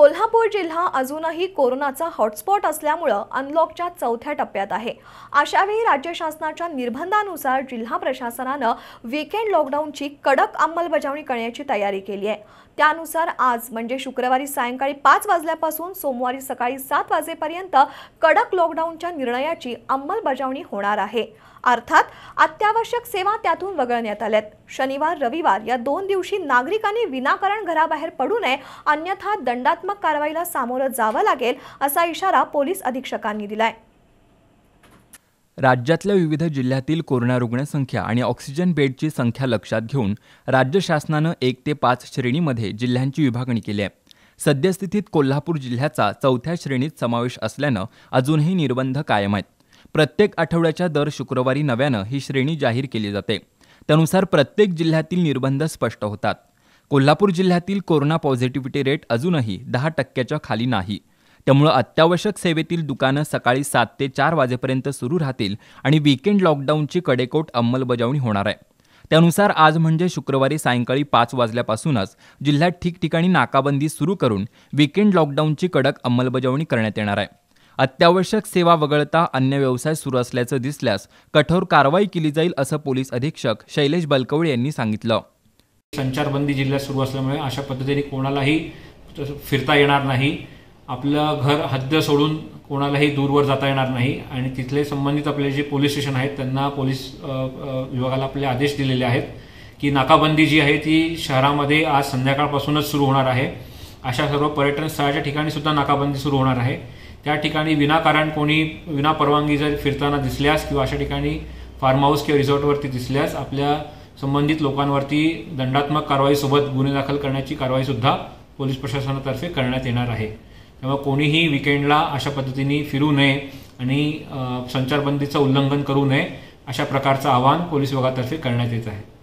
कोल्हापूर जिल्हा अजूनही कोरोनाचा हॉटस्पॉट असल्यामुळं अनलॉकच्या चौथ्या टप्प्यात आहे अशावेळी राज्य शासनाच्या निर्बंधानुसार जिल्हा प्रशासनानं वीकेंड लॉकडाऊनची कडक अंमलबजावणी करण्याची तयारी केली आहे त्यानुसार आज म्हणजे शुक्रवारी सायंकाळी पाच वाजल्यापासून सोमवारी सकाळी सात वाजेपर्यंत कडक लॉकडाऊनच्या निर्णयाची अंमलबजावणी होणार आहे अर्थात अत्यावश्यक सेवा त्यातून वगळण्यात आल्यात शनिवार रविवार या दोन दिवशी नागरिकांनी विनाकारण घराबाहेर पडू नये अन्यथा दंडात्मक दंडात्मक कारवाईला सामोरं जावं लागेल असा इशारा पोलीस अधीक्षकांनी दिलाय राज्यातल्या विविध जिल्ह्यातील कोरोना रुग्णसंख्या आणि ऑक्सिजन बेडची संख्या लक्षात घेऊन राज्य शासनानं एक ते पाच श्रेणीमध्ये जिल्ह्यांची विभागणी केली आहे सद्यस्थितीत कोल्हापूर जिल्ह्याचा चौथ्या श्रेणीत समावेश असल्यानं अजूनही निर्बंध कायम आहेत प्रत्येक आठवड्याच्या दर शुक्रवारी नव्यानं ही श्रेणी जाहीर केली जाते त्यानुसार प्रत्येक जिल्ह्यातील निर्बंध स्पष्ट होतात कोल्हापूर जिल्ह्यातील कोरोना पॉझिटिव्हिटी रेट अजूनही दहा टक्क्याच्या खाली नाही त्यामुळे अत्यावश्यक सेवेतील दुकानं सकाळी सात ते चार वाजेपर्यंत सुरू राहतील आणि वीकेंड लॉकडाऊनची कडेकोट अंमलबजावणी होणार आहे त्यानुसार आज म्हणजे शुक्रवारी सायंकाळी पाच वाजल्यापासूनच जिल्ह्यात ठिकठिकाणी नाकाबंदी सुरू करून वीकेंड लॉकडाऊनची कडक अंमलबजावणी करण्यात येणार आहे अत्यावश्यक सेवा वगळता अन्य व्यवसाय सुरू असल्याचं दिसल्यास कठोर कारवाई केली जाईल असं पोलीस अधीक्षक शैलेश बलकवळे यांनी सांगितलं संचारबंदी जिल्ह्यात सुरू असल्यामुळे अशा पद्धतीने कोणालाही फिरता येणार नाही आपलं घर हद्द सोडून कोणालाही दूरवर जाता येणार नाही आणि तिथले संबंधित आपले जे पोलीस स्टेशन आहेत त्यांना पोलीस विभागाला आपले आदेश दिलेले आहेत की नाकाबंदी जी आहे ती शहरामध्ये आज संध्याकाळपासूनच सुरू होणार आहे अशा सर्व पर्यटन स्थळाच्या ठिकाणी सुद्धा नाकाबंदी सुरू होणार आहे त्या ठिकाणी विनाकारण कोणी विना परवानगी जर फिरताना दिसल्यास किंवा अशा ठिकाणी फार्म हाऊस किंवा रिसॉर्टवरती दिसल्यास आपल्या संबंधित लोकांवरती दंडात्मक कारवाईसोबत गुन्हे दाखल करण्याची कारवाई सुद्धा पोलीस प्रशासनातर्फे करण्यात येणार आहे त्यामुळे कोणीही विकेंडला अशा पद्धतीने फिरू नये आणि संचारबंदीचं उल्लंघन करू नये अशा प्रकारचं आवाहन पोलीस विभागातर्फे करण्यात येत आहे